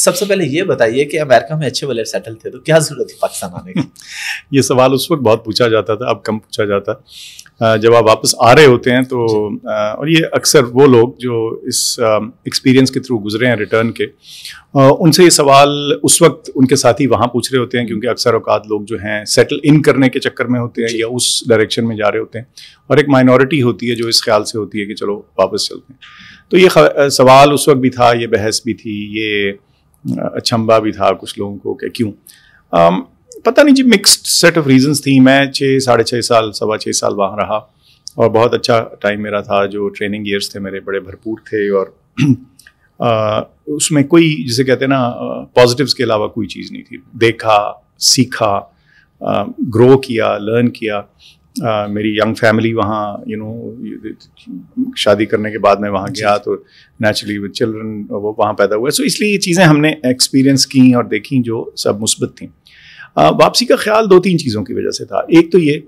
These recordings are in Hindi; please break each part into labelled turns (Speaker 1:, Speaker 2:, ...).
Speaker 1: सबसे पहले ये बताइए कि अमेरिका में अच्छे वाले सेटल थे तो क्या जरूरत थी पाकिस्तान आने की
Speaker 2: ये सवाल उस वक्त बहुत पूछा जाता था अब कम पूछा जाता जब आप वापस आ रहे होते हैं तो और ये अक्सर वो लोग जो इस एक्सपीरियंस के थ्रू गुजरे हैं रिटर्न के उनसे ये सवाल उस वक्त उनके साथ ही वहाँ पूछ रहे होते हैं क्योंकि अक्सर अवकात लोग जो हैं सेटल इन करने के चक्कर में होते हैं या उस डायरेक्शन में जा रहे होते हैं और एक माइनॉरिटी होती है जो इस ख्याल से होती है कि चलो वापस चलते हैं तो ये सवाल उस वक्त भी था ये बहस भी थी ये अचंबा भी था कुछ लोगों को कि क्यों um, पता नहीं जी मिक्स्ड सेट ऑफ रीजंस थी मैं छः साढ़े छः साल सवा छः साल वहाँ रहा और बहुत अच्छा टाइम मेरा था जो ट्रेनिंग ईयर्स थे मेरे बड़े भरपूर थे और उसमें कोई जिसे कहते हैं ना पॉजिटिव्स के अलावा कोई चीज़ नहीं थी देखा सीखा ग्रो किया लर्न किया मेरी यंग फैमिली वहाँ यू नो शादी करने के बाद मैं वहाँ गया तो नेचुरली विद चिल्ड्रन वो वहाँ पैदा हुआ सो so, इसलिए ये चीज़ें हमने एक्सपीरियंस की और देखी जो सब मुस्बत थी वापसी का ख्याल दो तीन चीज़ों की वजह से था एक तो ये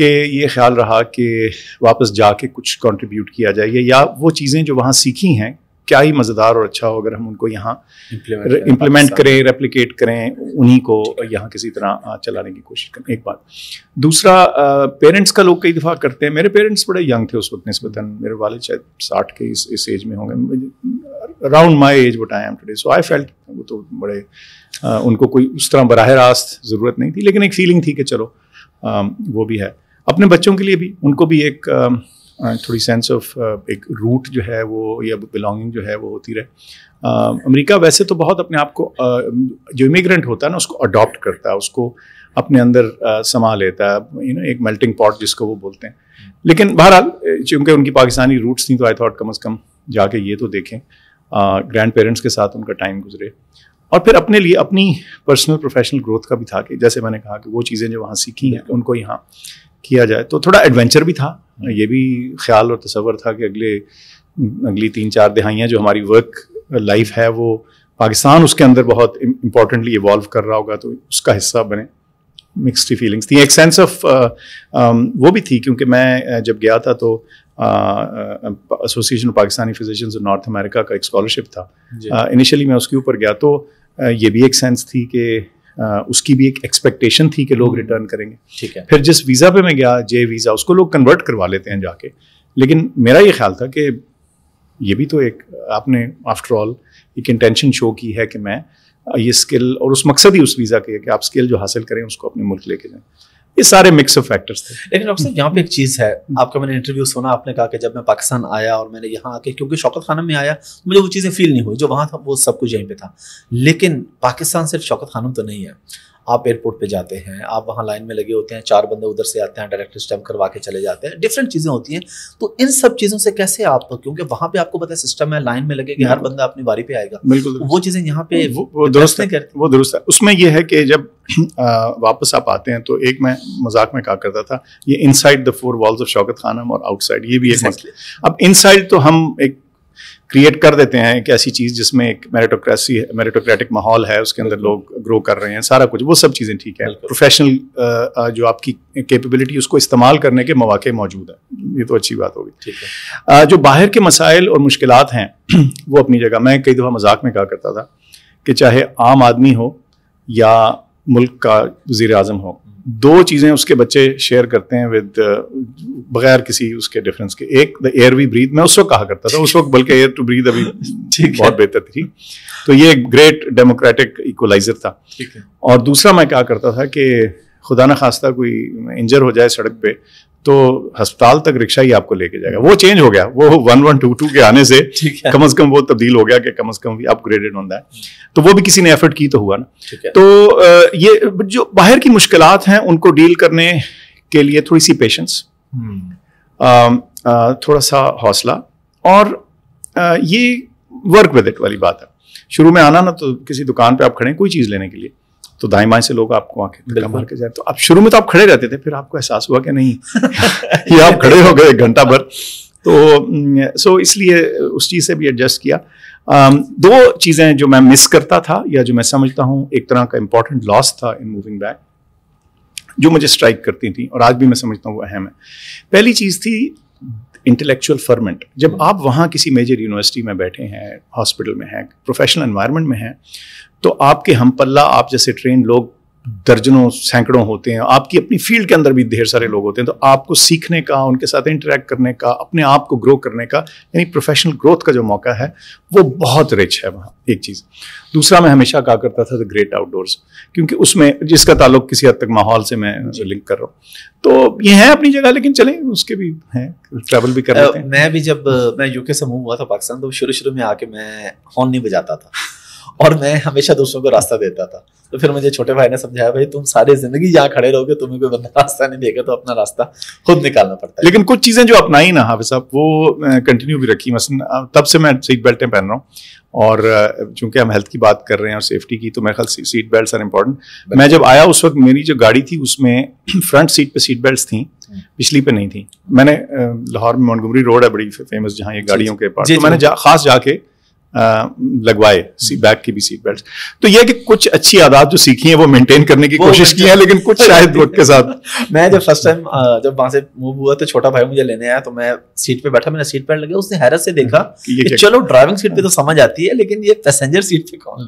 Speaker 2: कि ये ख्याल रहा कि वापस जाके कुछ कंट्रीब्यूट किया जाए या वो चीज़ें जो वहाँ सीखी हैं क्या ही मज़ेदार और अच्छा हो अगर हम उनको यहाँ इम्प्लीमेंट करें रेप्लिकेट करें उन्हीं को यहाँ किसी तरह चलाने की कोशिश करें एक बात दूसरा पेरेंट्स का लोग कई दफ़ा करते हैं मेरे पेरेंट्स बड़े यंग थे उस वक्त नस्बतन मेरे वाले शायद साठ के इस इस एज में होंगे around my age what I am today so I felt वो तो बड़े उनको कोई उस तरह बरह रास्त ज़रूरत नहीं थी लेकिन एक फीलिंग थी कि चलो वो भी है अपने बच्चों के लिए भी उनको भी एक हाँ, थोड़ी सेंस ऑफ uh, एक रूट जो है वो या बिलोंगिंग जो है वो होती रहे uh, अमेरिका वैसे तो बहुत अपने आप को uh, जो इमिग्रेंट होता है ना उसको अडॉप्ट करता है उसको अपने अंदर समा लेता है यू नो एक मेल्टिंग पॉट जिसको वो बोलते हैं लेकिन बहरहाल चूंकि उनकी पाकिस्तानी रूट्स थी तो आई थॉट कम अज़ कम जाके ये तो देखें ग्रैंड पेरेंट्स के साथ उनका टाइम गुजरे और फिर अपने लिए अपनी पर्सनल प्रोफेशनल ग्रोथ का भी था कि जैसे मैंने कहा कि वो चीज़ें जो वहाँ सीखी हैं उनको यहाँ किया जाए तो थोड़ा एडवेंचर भी था हम्म। ये भी ख्याल और तस्वर था कि अगले अगली तीन चार दहाइयाँ जो हमारी वर्क लाइफ है वो पाकिस्तान उसके अंदर बहुत इम्पोर्टेंटली इवॉल्व कर रहा होगा तो उसका हिस्सा बने मिक्सड फीलिंग्स थी एक सेंस ऑफ uh, um, वो भी थी क्योंकि मैं uh, जब गया था तो association of Pakistani physicians North America का एक स्कॉलरशिप था इनिशियली uh, मैं उसके ऊपर गया तो uh, ये भी एक सेंस थी कि उसकी भी एक एक्सपेक्टेशन थी कि लोग रिटर्न हम्म। करेंगे ठीक है फिर जिस वीज़ा पे मैं गया जे वीज़ा उसको लोग कन्वर्ट करवा लेते हैं जाके लेकिन मेरा ये ख्याल था कि ये भी तो एक आपने आफ्टर ऑल एक इंटेंशन शो की है कि मैं ये स्किल और उस मकसद ही उस वीज़ा के कि आप स्किल जो हासिल करें उसको अपने मुल्क लेके जाएं ये सारे मिक्स ऑफ फैक्टर्स थे
Speaker 1: लेकिन डॉक्टर साहब यहाँ पे एक चीज़ है आपका मैंने इंटरव्यू सुना आपने कहा कि जब मैं पाकिस्तान आया और मैंने यहाँ आके क्योंकि शौकत खानम में आया तो मुझे वो चीज़ें फील नहीं हुई जो वहाँ था वो सब कुछ यहीं पर था लेकिन पाकिस्तान सिर्फ शौकत खानम तो नहीं है आप एयरपोर्ट पे जाते हैं आप वहाँ लाइन में लगे होते हैं चार बंदे उधर से आते हैं डायरेक्ट स्टैम्प करवा के चले जाते हैं डिफरेंट चीज़ें होती हैं तो इन सब चीज़ों से कैसे आप क्योंकि वहाँ पे आपको पता है सिस्टम है लाइन में लगे कि हर बंदा अपनी बारी पे आएगा बिल्कुल वो चीज़ें यहाँ पे
Speaker 2: वो दुरुस्त नहीं करते वो दुरुस्त है उसमें यह है कि जब वापस आप आते हैं तो एक मैं मजाक में कहा करता था ये inside the four walls of Shaukat Khanum और आउटसाइड ये भी एक मसले अब इनसाइड तो हम एक क्रिएट कर देते हैं एक ऐसी चीज़ जिसमें एक मेरिटोक्रेसी मेरिटोक्रेटिक माहौल है उसके अंदर लोग ग्रो कर रहे हैं सारा कुछ वो सब चीज़ें ठीक है प्रोफेशनल जो आपकी कैपेबिलिटी उसको इस्तेमाल करने के मौाक़े मौजूद है ये तो अच्छी बात होगी ठीक है जो बाहर के मसाइल और मुश्किल हैं वो अपनी जगह मैं कई दफ़ा मजाक में कहा करता था कि चाहे आम आदमी हो या मुल्क का वजीर अजम हो दो चीज़ें उसके बच्चे शेयर करते हैं विद uh, बगैर किसी उसके डिफरेंस के एक द एयर वी ब्रीद मैं उस वक्त कहा करता था उस वक्त बल्कि एयर टू ब्रीद अभी बहुत बेहतर थी तो ये एक ग्रेट डेमोक्रेटिक इक्वलाइजर था और दूसरा मैं क्या करता था कि खुदा न खास्ता कोई इंजर हो जाए सड़क पे तो अस्पताल तक रिक्शा ही आपको लेके जाएगा वो चेंज हो गया वो वन वन टू टू के आने से कम अज कम वो तब्दील हो गया कि कम अज कम भी अपग्रेडेड होता है तो वो भी किसी ने एफर्ट की तो हुआ ना तो ये जो बाहर की मुश्किल हैं उनको डील करने के लिए थोड़ी सी पेशेंस हम्म। थोड़ा सा हौसला और ये वर्क विद इट वाली बात है शुरू में आना ना तो किसी दुकान पे आप खड़े कोई चीज़ लेने के लिए तो दाई बाएं से लोग आपको आके मार के जाए तो आप शुरू में तो आप खड़े रहते थे फिर आपको एहसास हुआ कि नहीं ये आप तो खड़े हो गए एक घंटा भर तो सो इसलिए उस चीज़ से भी एडजस्ट किया दो चीज़ें जो मैं मिस करता था या जो मैं समझता हूँ एक तरह का इम्पॉर्टेंट लॉस था इन मूविंग बैक जो मुझे स्ट्राइक करती थी और आज भी मैं समझता हूँ वो अहम है पहली चीज़ थी इंटेलेक्चुअल फर्मेंट जब आप वहाँ किसी मेजर यूनिवर्सिटी में बैठे हैं हॉस्पिटल में हैं प्रोफेशनल एनवायरनमेंट में हैं तो आपके हम पल्ला आप जैसे ट्रेन लोग दर्जनों सैकड़ों होते हैं आपकी अपनी फील्ड के अंदर भी ढेर सारे लोग होते हैं तो आपको सीखने का उनके साथ इंटरेक्ट करने का अपने आप को ग्रो करने का यानी प्रोफेशनल ग्रोथ का जो मौका है वो बहुत रिच है वहाँ एक चीज़ दूसरा मैं हमेशा कहा करता था द ग्रेट आउटडोर्स क्योंकि उसमें जिसका ताल्लुक किसी हद तक माहौल से मैं लिंक कर रहा हूँ तो ये है अपनी जगह लेकिन चले उसके भी हैं ट्रैवल भी कर रहे
Speaker 1: मैं भी जब मैं यूके से मूव हुआ था पाकिस्तान तो शुरू शुरू में आके मैं हॉर्न नहीं बजाता था और मैं हमेशा दूसरों को रास्ता देता था तो फिर मुझे छोटे भाई ने समझाया भाई तुम सारे जिंदगी यहाँ खड़े रहोगे तुम्हें कोई बंदा रास्ता नहीं देगा तो अपना रास्ता खुद निकालना पड़ता
Speaker 2: है लेकिन कुछ चीज़ें जो अपनाई ना हाफि साहब वो कंटिन्यू भी रखी मसलन तब से मैं सीट बेल्टें पहन रहा हूँ और चूंकि हम हेल्थ की बात कर रहे हैं और सेफ्टी की तो मेरे ख्याल सीट बेल्ट आर इम्पोर्टेंट मैं जब आया उस वक्त मेरी जो गाड़ी थी उसमें फ्रंट सीट पर सीट बेल्ट थी पिछली पे नहीं थी मैंने लाहौर में मोनगुमरी रोड है बड़ी फेमस जहाँ ये गाड़ियों के पास तो मैंने जा, खास जाके लगवाए सी बैक की भी सीट बेल्ट तो यह कि कुछ अच्छी आदत जो सीखी है वो मेंटेन करने की कोशिश की है लेकिन कुछ शायद वक्त के साथ
Speaker 1: मैं जब फर्स्ट टाइम जब वहां से मूव हुआ तो छोटा भाई मुझे लेने आया तो मैं सीट पे बैठा मैंने सीट बेल्ट लगे उसने हैरत से देखा कि चलो ड्राइविंग सीट पे तो समझ आती है लेकिन ये पैसेंजर सीट पे कौन